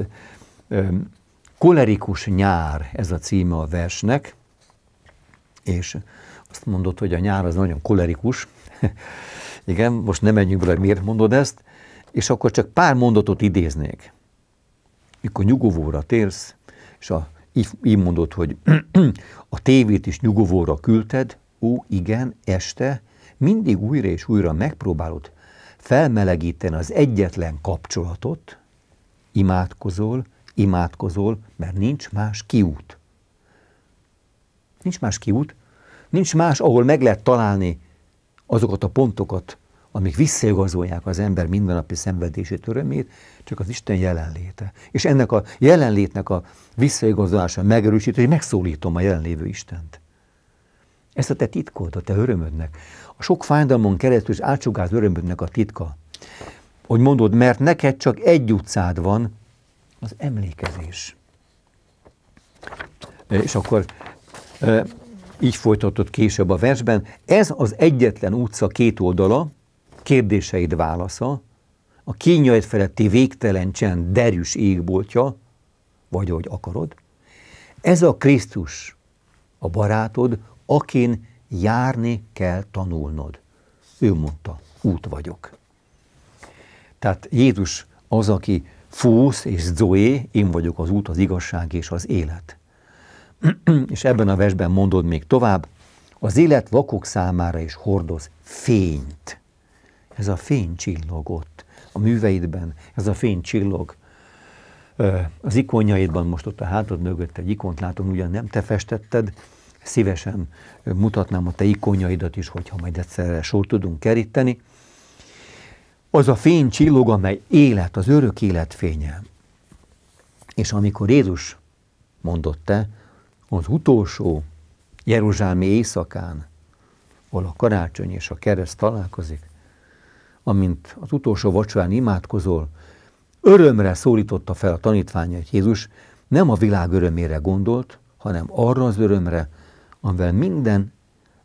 Kolerikus nyár, ez a címe a versnek, és azt mondod, hogy a nyár az nagyon kolerikus. Igen, most nem menjünk bele, miért mondod ezt, és akkor csak pár mondatot idéznék. Mikor nyugovóra térsz, és a így, így mondod, hogy a tévét is nyugovóra küldted, ó, igen, este, mindig újra és újra megpróbálod felmelegíteni az egyetlen kapcsolatot, imádkozol, imádkozol, mert nincs más kiút. Nincs más kiút, nincs más, ahol meg lehet találni azokat a pontokat, amik visszaigazolják az ember mindennapi szenvedését, örömét, csak az Isten jelenléte. És ennek a jelenlétnek a visszaigazolása megerősít, hogy megszólítom a jelenlévő Istent. Ezt a te titkod, a te örömödnek. A sok fájdalmon keresztül és átsugáz örömödnek a titka. Hogy mondod, mert neked csak egy utcád van, az emlékezés. E, és akkor e, így folytatott később a versben, ez az egyetlen utca két oldala, kérdéseid válasza, a kínjaid feletti végtelen csend derűs égboltja, vagy ahogy akarod, ez a Krisztus, a barátod, akin járni kell tanulnod. Ő mondta, út vagyok. Tehát Jézus az, aki fúsz és zoé, én vagyok az út, az igazság és az élet. és ebben a versben mondod még tovább, az élet vakok számára is hordoz fényt ez a fény csillogott a műveidben, ez a fény csillog. Az ikonjaidban most ott a hátad mögött egy ikont látom, ugyan nem te festetted, szívesen mutatnám a te ikonjaidat is, hogyha majd egyszerre sor tudunk keríteni. Az a fény csillog, amely élet, az örök élet fénye. És amikor Jézus mondotta, az utolsó Jeruzsálmi éjszakán, ahol a karácsony és a kereszt találkozik, amint az utolsó vacsorán imádkozol, örömre szólította fel a tanítványait Jézus, nem a világ örömére gondolt, hanem arra az örömre, amivel minden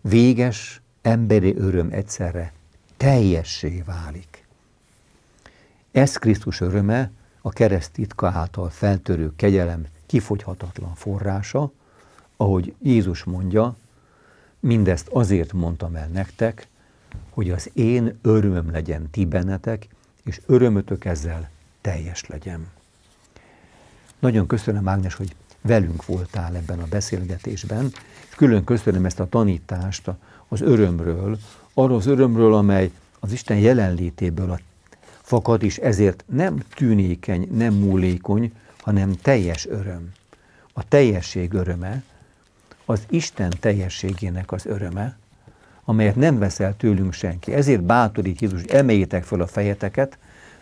véges emberi öröm egyszerre teljessé válik. Ez Krisztus öröme, a kereszt titka által feltörő kegyelem kifogyhatatlan forrása, ahogy Jézus mondja, mindezt azért mondtam el nektek, hogy az én öröm legyen ti bennetek, és örömötök ezzel teljes legyen. Nagyon köszönöm, Ágnes, hogy velünk voltál ebben a beszélgetésben, és külön köszönöm ezt a tanítást az örömről, arról az örömről, amely az Isten jelenlétéből a fakad, és ezért nem tűnékeny, nem múlékony, hanem teljes öröm. A teljesség öröme, az Isten teljességének az öröme, amelyet nem veszel tőlünk senki. Ezért bátorít Jézus, emeljétek fel a fejeteket.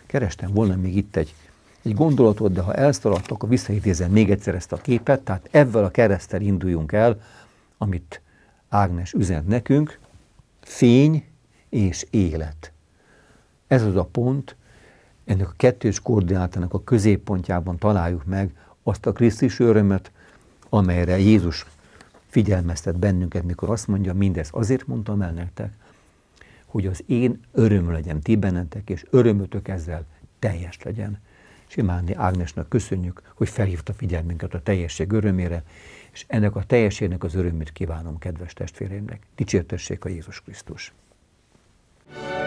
Kerestem volna még itt egy, egy gondolatot, de ha elszaladtok, akkor visszaidézem még egyszer ezt a képet. Tehát ebből a keresztel induljunk el, amit Ágnes üzent nekünk. Fény és élet. Ez az a pont, ennek a kettős koordinátának a középpontjában találjuk meg azt a Krisztus örömet, amelyre Jézus figyelmeztet bennünket, mikor azt mondja, mindez azért mondtam el nektek, hogy az én öröm legyen ti bennetek, és örömötök ezzel teljes legyen. Simáni Ágnesnak köszönjük, hogy felhívta figyelmünket a teljesség örömére, és ennek a teljességnek az örömét kívánom kedves testvéreimnek. Dicsértessék a Jézus Krisztus! thank you